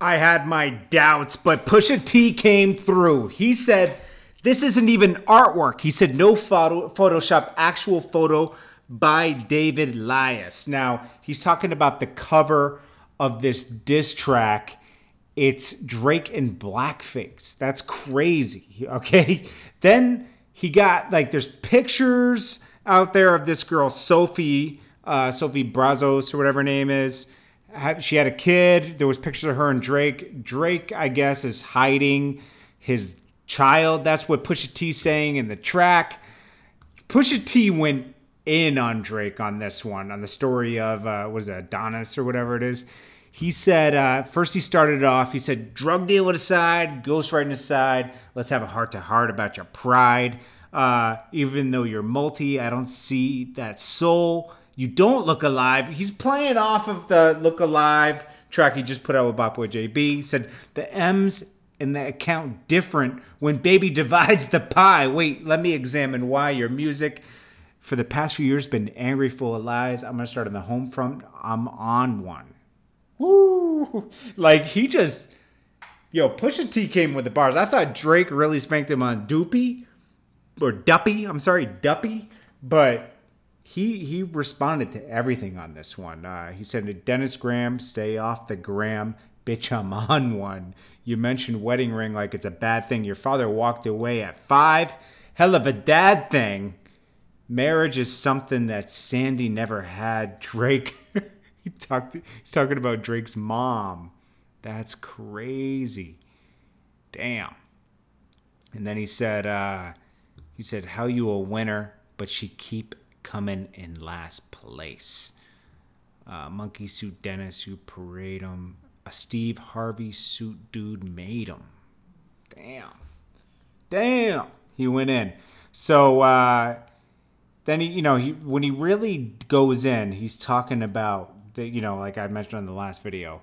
I had my doubts, but Pusha T came through. He said, This isn't even artwork. He said, No photo, Photoshop, actual photo by David Lias. Now, he's talking about the cover of this diss track. It's Drake and blackface. That's crazy. Okay. Then he got like, there's pictures out there of this girl, Sophie, uh, Sophie Brazos, or whatever her name is she had a kid. There was pictures of her and Drake. Drake, I guess, is hiding his child. That's what Pusha T saying in the track. Pusha T went in on Drake on this one on the story of uh, was it Adonis or whatever it is. He said uh, first he started off. He said drug dealing aside, ghostwriting aside, let's have a heart to heart about your pride. Uh, even though you're multi, I don't see that soul you don't look alive. He's playing off of the look alive track he just put out with Bop Boy JB. He said the M's in the account different when baby divides the pie. Wait, let me examine why your music for the past few years been angry full of lies. I'm gonna start on the home front. I'm on one. Woo! Like he just yo, Pusha T came with the bars. I thought Drake really spanked him on Doopy or Duppy. I'm sorry, Duppy, but he he responded to everything on this one. Uh, he said to Dennis Graham, "Stay off the Graham, bitch. I'm on one." You mentioned wedding ring like it's a bad thing. Your father walked away at five. Hell of a dad thing. Marriage is something that Sandy never had. Drake. he talked. He's talking about Drake's mom. That's crazy. Damn. And then he said, uh, he said, "How you a winner?" But she keep Coming in last place. Uh, Monkey Suit Dennis, who parade him. A Steve Harvey suit dude made him. Damn. Damn. He went in. So uh, then, he, you know, he when he really goes in, he's talking about, the, you know, like I mentioned on the last video,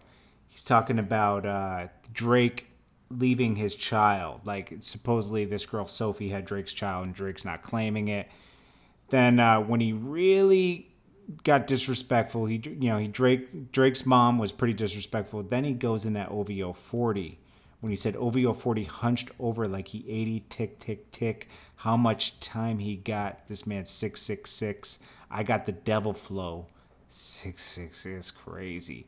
he's talking about uh, Drake leaving his child. Like supposedly this girl Sophie had Drake's child and Drake's not claiming it. Then uh, when he really got disrespectful, he you know he Drake Drake's mom was pretty disrespectful. Then he goes in that OVO forty when he said OVO 40 hunched over like he 80 tick tick tick how much time he got this man 666 I got the devil flow 666 is crazy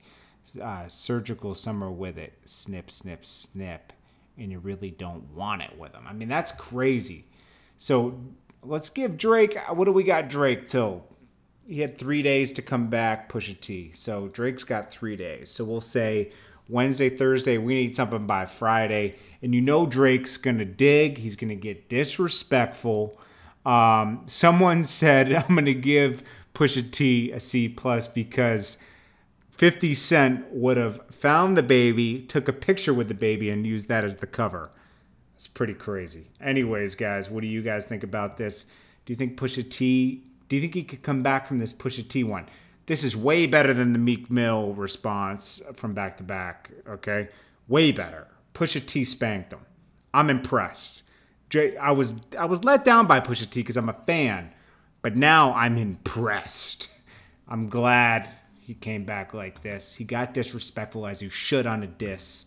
uh, surgical summer with it snip snip snip and you really don't want it with him I mean that's crazy so Let's give Drake. What do we got Drake till? He had three days to come back, push a T. So Drake's got three days. So we'll say Wednesday, Thursday, we need something by Friday. And you know Drake's going to dig. He's going to get disrespectful. Um, someone said, I'm going to give Pusha T a C plus because 50 Cent would have found the baby, took a picture with the baby, and used that as the cover. It's pretty crazy. Anyways, guys, what do you guys think about this? Do you think Pusha T? Do you think he could come back from this Pusha T one? This is way better than the Meek Mill response from back to back. Okay, way better. Pusha T spanked him. I'm impressed. I was I was let down by Pusha T because I'm a fan, but now I'm impressed. I'm glad he came back like this. He got disrespectful as you should on a diss.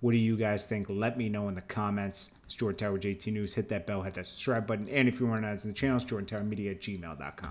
What do you guys think? Let me know in the comments. It's Jordan Tower JT News. Hit that bell, hit that subscribe button. And if you want to add to the channel, it's Jordan Tower Media at gmail.com.